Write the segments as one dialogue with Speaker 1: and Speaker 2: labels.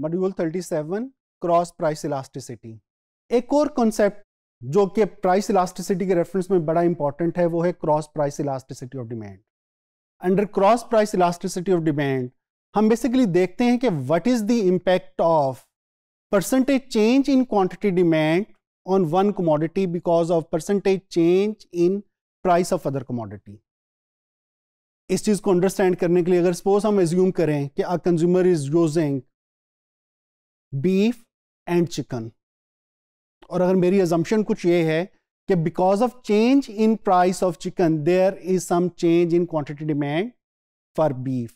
Speaker 1: Module 37 cross price elasticity एक और concept जो कि प्राइस इलास्टिसिटी के रेफरेंस में बड़ा इंपॉर्टेंट है वो है cross price elasticity of demand under cross price elasticity of demand हम बेसिकली देखते हैं कि what is the impact of percentage change in quantity demand on one commodity because of percentage change in price of other commodity इस चीज़ को understand करने के लिए अगर सपोज हम एज्यूम करें कि a consumer is using beef and chicken और अगर मेरी एजम्पन कुछ ये है कि because of change in price of chicken there is some change in quantity demand for beef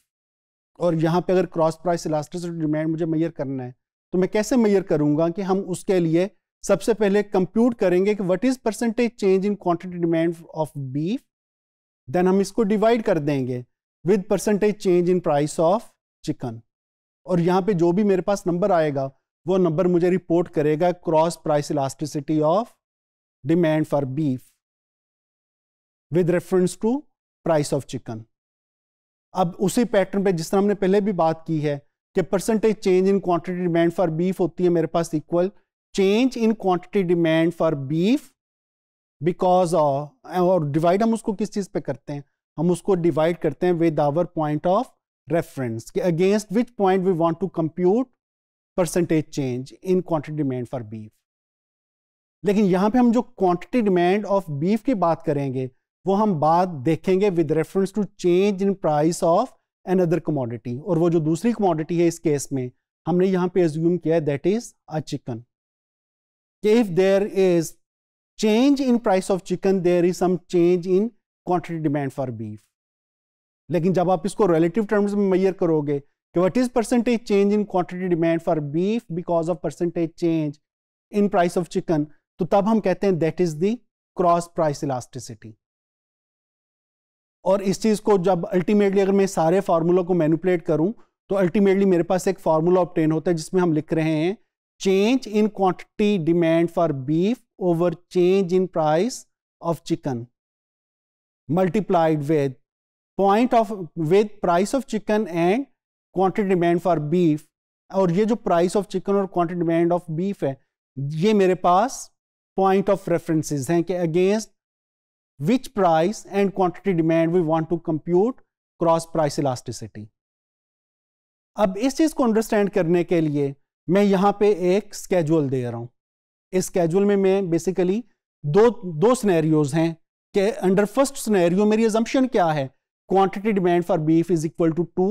Speaker 1: और यहाँ पे अगर क्रॉस प्राइस इलास्टिसिटी डिमांड मुझे मैयर करना है तो मैं कैसे मैयर करूँगा कि हम उसके लिए सबसे पहले कंप्यूट करेंगे कि what is percentage change in quantity demand of beef then हम इसको डिवाइड कर देंगे with percentage change in price of chicken और यहाँ पे जो भी मेरे पास नंबर आएगा वो नंबर मुझे रिपोर्ट करेगा cross price elasticity of demand for beef with reference to price of chicken अब उसी पैटर्न पे जिस तरह हमने पहले भी बात की है कि percentage change in quantity demand for beef होती है मेरे पास equal change in quantity demand for beef because और डिवाइड हम उसको किस चीज़ पे करते हैं हम उसको डिवाइड करते हैं विद आवर पॉइंट ऑफ के against which point we want to compute percentage change in quantity demand for beef लेकिन यहां पे हम जो क्वांटिटी डिमांड ऑफ बीफ की बात करेंगे वो हम बात देखेंगे with reference to change in price of an other commodity और वो जो दूसरी कमोडिटी है इस केस में हमने यहां पर एज्यूम किया है that is a chicken if there is change in price of chicken there is some change in quantity demand for beef लेकिन जब आप इसको रिलेटिव टर्म्स में मैयर करोगे कि what is percentage change in quantity demand for beef because of percentage change in price of chicken तो तब हम कहते हैं that is the cross price elasticity और इस चीज़ को जब अल्टीमेटली अगर मैं सारे फार्मूला को मैनिपुलेट करूं तो अल्टीमेटली मेरे पास एक फार्मूला ऑप्टेन होता है जिसमें हम लिख रहे हैं change in quantity demand for beef over change in price of chicken multiplied with point of with price of chicken and quantity demand for beef और ये जो प्राइस ऑफ चिकन और क्वांटिटी डिमांड ऑफ बीफ है ये मेरे पास point of references हैं कि against which price and quantity demand we want to compute cross price elasticity अब इस चीज़ को अंडरस्टैंड करने के लिए मैं यहां पे एक स्केजुअल दे रहा हूं इस स्केजुअल में मैं बेसिकली दो दो स्नैरियोज हैं कि अंडर फर्स्ट स्नैरियो मेरी एजम्पन क्या है quantity demand for beef is equal to two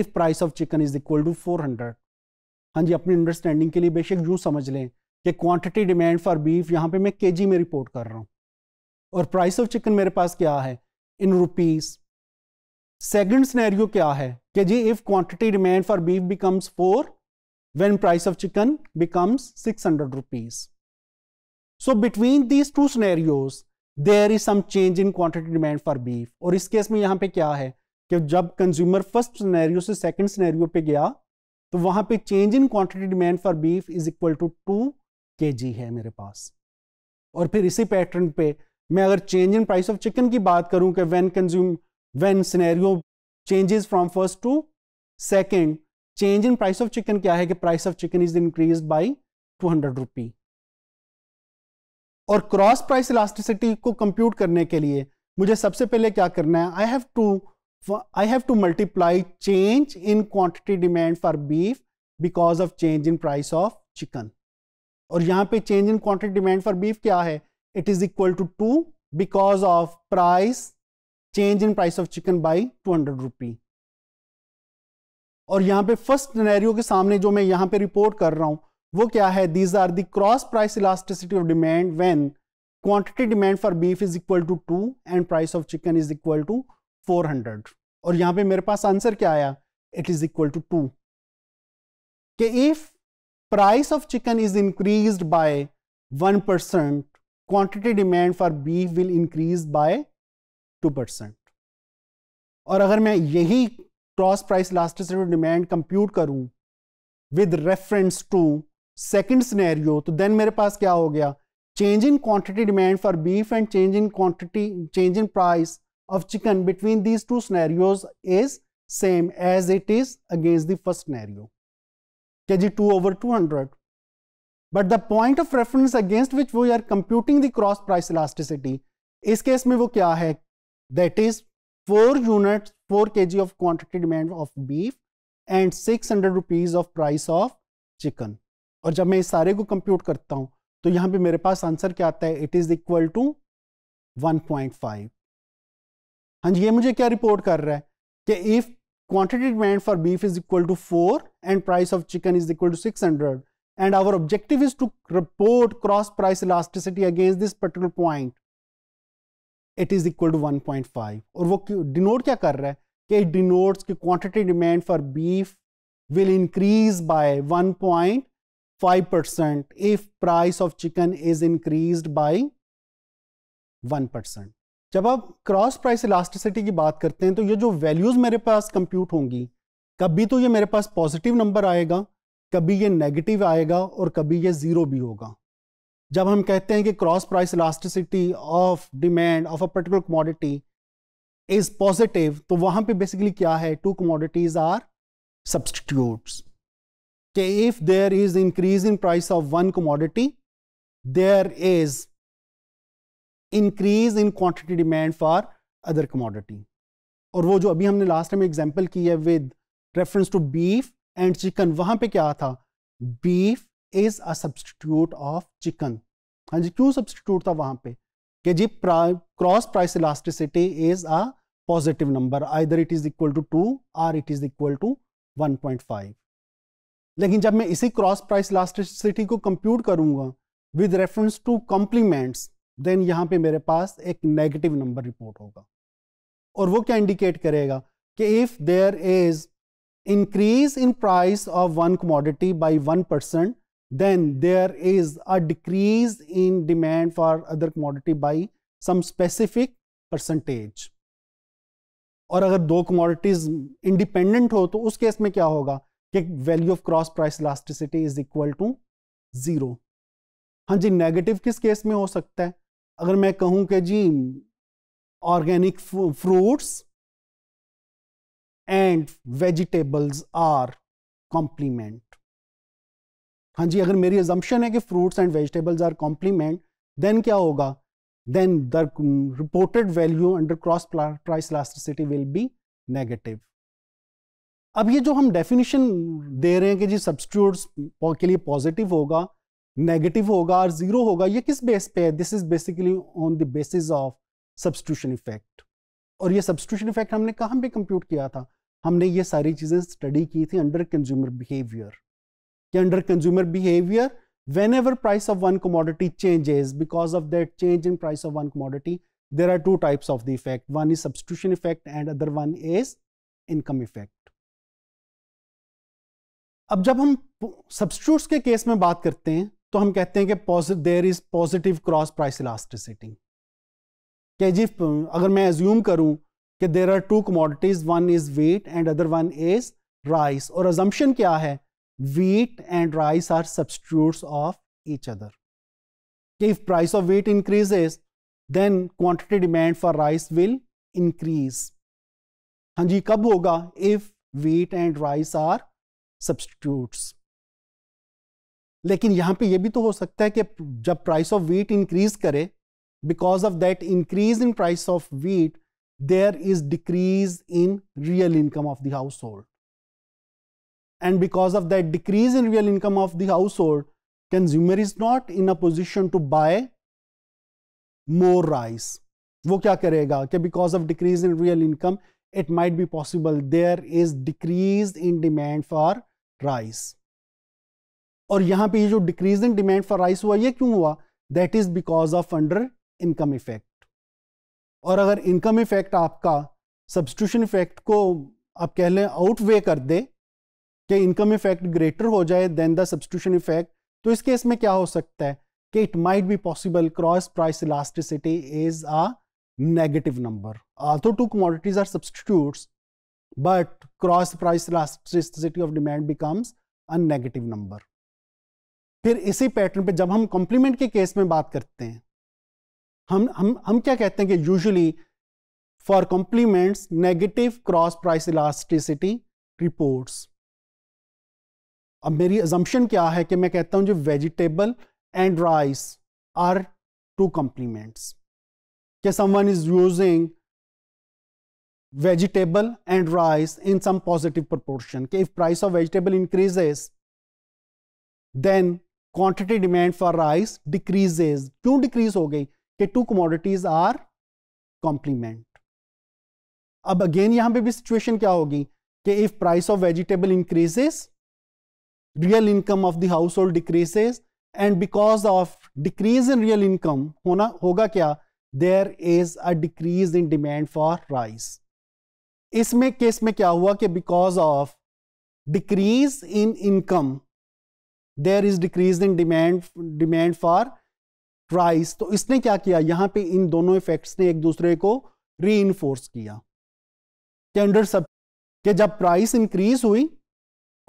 Speaker 1: if price of chicken is equal to 400 हाँ जी अपनी अंडरस्टैंडिंग के लिए बेशक यूँ समझ लें कि क्वांटिटी डिमांड फॉर बीफ यहाँ पे मैं केजी में रिपोर्ट कर रहा हूँ और प्राइस ऑफ चिकन मेरे पास क्या है इन रुपीस सेकेंड स्नैरियो क्या है कि जी if quantity demand for beef becomes four when price of chicken becomes six hundred rupees so between these two scenarios there is some change in quantity demand for beef और इस case में यहाँ पे क्या है कि जब कंज्यूमर फर्स्ट सिनेरियो से सेकंड सिनेरियो पे गया तो वहां पे change in quantity demand for beef is equal to two K है मेरे पास और फिर इसी पैटर्न पे मैं अगर change in price of chicken की बात करूं कि when consume when scenario changes from first to second change in price of chicken क्या है कि price of chicken is increase by two hundred rupee और क्रॉस प्राइस इलास्टिसिटी को compute करने के लिए मुझे सबसे पहले क्या करना है I have to I have to multiply change in quantity demand for beef because of change in price of chicken और यहाँ पे change in quantity demand for beef क्या है it is equal to two because of price change in price of chicken by two hundred rupee और यहाँ पे first नैरियो के सामने जो मैं यहाँ पे रिपोर्ट कर रहा हूँ वो क्या है these are the cross price elasticity of demand when quantity demand for beef is equal to two and price of chicken is equal to four hundred और यहां पे मेरे पास आंसर क्या आया it is equal to two K if price of chicken is increase by one percent quantity demand for beef will increase by two percent और अगर मैं यही cross price of demand compute करूं with reference to second scenario तो then मेरे पास क्या हो गया change in quantity demand for beef and change in quantity change in price of chicken between these two scenarios is same as it is against the first scenario क्या जी two over two hundred but the point of reference against which we are computing the cross price elasticity इस case में वो क्या है that is four unit four K G of quantity demand of beef and six hundred rupees of price of chicken और जब मैं इस सारे को कंप्यूट करता हूं तो यहां पे मेरे पास आंसर क्या आता है इट इज इक्वल टू 1.5 हां जी ये मुझे क्या रिपोर्ट कर रहा है कि if quantity demand for beef is equal to 4 and price of chicken is equal to 600 and our objective is to report cross price elasticity against this particular point it is equal to 1.5 और वो denote क्या कर रहा है कि it denotes कि quantity demand for beef will increase by point 5% if price of chicken is increased by 1%. जब आप क्रॉस प्राइस इलास्टिसिटी की बात करते हैं तो ये जो वैल्यूज मेरे पास कंप्यूट होंगी कभी तो ये मेरे पास पॉजिटिव नंबर आएगा कभी ये नेगेटिव आएगा और कभी ये जीरो भी होगा जब हम कहते हैं कि cross price elasticity of demand of a particular commodity is positive तो वहां पे बेसिकली क्या है two commodities are substitutes if there is increase in price of one commodity there is increase in quantity demand for other commodity और वो जो अभी हमने लास्ट टाइम एग्जांपल की है with reference to beef and chicken वहां पे क्या था beef is a substitute of chicken हाँ जी क्यों सब्सटीट्यूट था वहां पे कि जी cross price elasticity is a positive number either it is equal to two or it is equal to one point five लेकिन जब मैं इसी क्रॉस प्राइस इलास्टिसिटी को कंप्यूट करूंगा with reference to complements then यहाँ पे मेरे पास एक नेगेटिव नंबर रिपोर्ट होगा और वो क्या इंडिकेट करेगा कि if there is increase in price of one commodity by one percent then there is a decrease in demand for other commodity by some specific percentage और अगर दो कमोडिटीज इंडिपेंडेंट हो तो उस केस में क्या होगा कि value of cross price elasticity is equal to zero हाँ जी नेगेटिव किस केस में हो सकता है अगर मैं कहूं कि जी organic fruits and vegetables are complement हाँ जी अगर मेरी एजम्पन है कि fruits and vegetables are complement then क्या होगा then the reported value under cross price elasticity will be negative अब ये जो हम डेफिनेशन दे रहे हैं कि जी सब्सिट्यूट्स के लिए पॉजिटिव होगा नेगेटिव होगा और ज़ीरो होगा ये किस बेस पे है this is basically on the basis of substitution effect और ये सब्सिट्यूशन इफेक्ट हमने कहाँ पे कंप्यूट किया था हमने ये सारी चीज़ें स्टडी की थी अंडर कंज्यूमर बिहेवियर कि under consumer behaviour whenever price of one commodity changes because of that change in price of one commodity there are two types of the effect one is substitution effect and other one is income effect अब जब हम सब्सट्यूट्स के case में बात करते हैं तो हम कहते हैं कि there is positive cross price elasticity कि जी अगर मैं एज्यूम करूं कि there are two commodities one is wheat and other one is rice और अजम्पन क्या है wheat and rice are substitutes of each other कि if price of wheat increases then quantity demand for rice will increase हाँ जी कब होगा if wheat and rice are substitutes लेकिन यहां पे ये भी तो हो सकता है कि जब प्राइस ऑफ वीट इंक्रीज करे because of that increase in price of wheat there is decrease in real income of the household and because of that decrease in real income of the household consumer is not in a position to buy more rice वो क्या करेगा कि because of decrease in real income it might be possible there is decrease in demand for rice और यहां पे ये जो decrease in demand for rice हुआ ये क्यों हुआ that is because of under income effect और अगर इनकम इफेक्ट आपका सब्सटीट्यूशन इफेक्ट को आप कह लें आउट वे कर दे कि इनकम इफेक्ट ग्रेटर हो जाए देन द सब्सटीट्यूशन इफेक्ट तो इस केस में क्या हो सकता है कि it might be possible cross price elasticity is a negative number Although two commodities are substitutes but cross price elasticity of demand becomes a negative number फिर इसी पैटर्न पे जब हम कॉम्प्लीमेंट के केस में बात करते हैं हम हम हम क्या कहते हैं कि usually for complements negative cross price elasticity reports अब मेरी एजम्पन क्या है कि मैं कहता हूं जो vegetable and rice are two complements के someone is using vegetable and rice in some positive proportion. If price of vegetable increases, then quantity demand for rice decreases. Two decrease हो गई? कि two commodities are complement. अब again यहाँ पे भी situation क्या होगी? कि if price of vegetable increases, real income of the household decreases and because of decrease in real income होना होगा क्या? There is a decrease in demand for rice. इसमें केस में क्या हुआ कि because of decrease in income there is decrease in demand demand for price तो इसने क्या किया यहां पे इन दोनों इफेक्ट्स ने एक दूसरे को री किया के अंडर सब कि जब प्राइस इंक्रीज हुई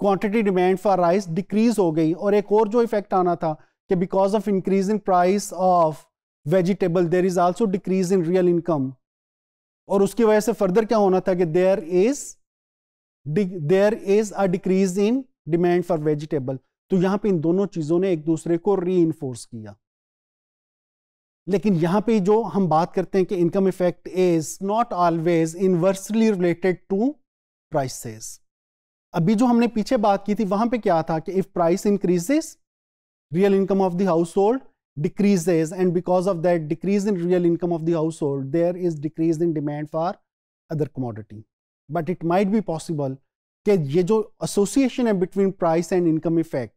Speaker 1: quantity demand for rice decrease हो गई और एक और जो इफेक्ट आना था कि because of increase in price of vegetable there is also decrease in real income और उसकी वजह से फर्दर क्या होना था कि there is there is a decrease in demand for vegetable तो यहां पे इन दोनों चीजों ने एक दूसरे को री किया लेकिन यहां पे जो हम बात करते हैं कि income effect is not always inversely related to prices अभी जो हमने पीछे बात की थी वहां पे क्या था कि if price increases real income of the household decreases and because of that decrease in real income of the household there is decrease in demand for other commodity but it might be possible ke ye jo association hai between price and income effect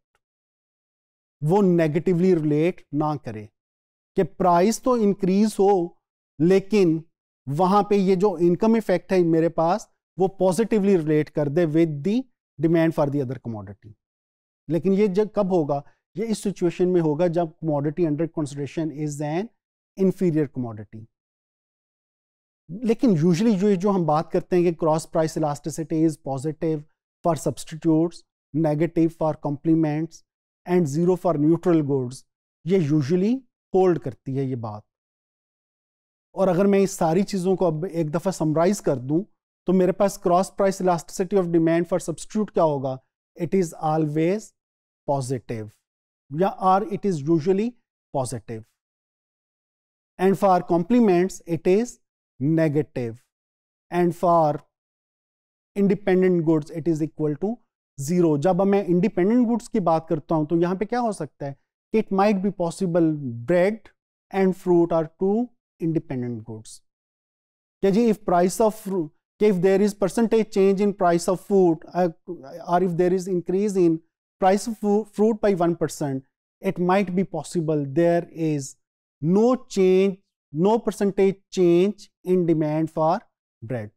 Speaker 1: wo negatively relate na kare ke price to increase ho lekin wahan pe ye jo income effect hai mere paas wo positively relate kar de with the demand for the other commodity lekin ye jab kab hoga ये इस situation में होगा जब commodity under consideration is an inferior commodity लेकिन usually जो जो हम बात करते हैं कि cross price elasticity is positive for substitutes negative for complements and zero for neutral goods ये यूजली होल्ड करती है ये बात और अगर मैं इस सारी चीज़ों को अब एक दफ़ा समराइज कर दूं तो मेरे पास cross price elasticity of demand for substitute क्या होगा it is always positive or it is usually positive and for complements it is negative and for independent goods it is equal to zero जब मैं independent goods की बात करता हूं तो यहां पे क्या हो सकता है it might be possible bread and fruit are two independent goods क्या जी if price of if there is percentage change in price of food or if there is increase in price of fruit by 1%, it might be possible there is no change, no percentage change in demand for bread.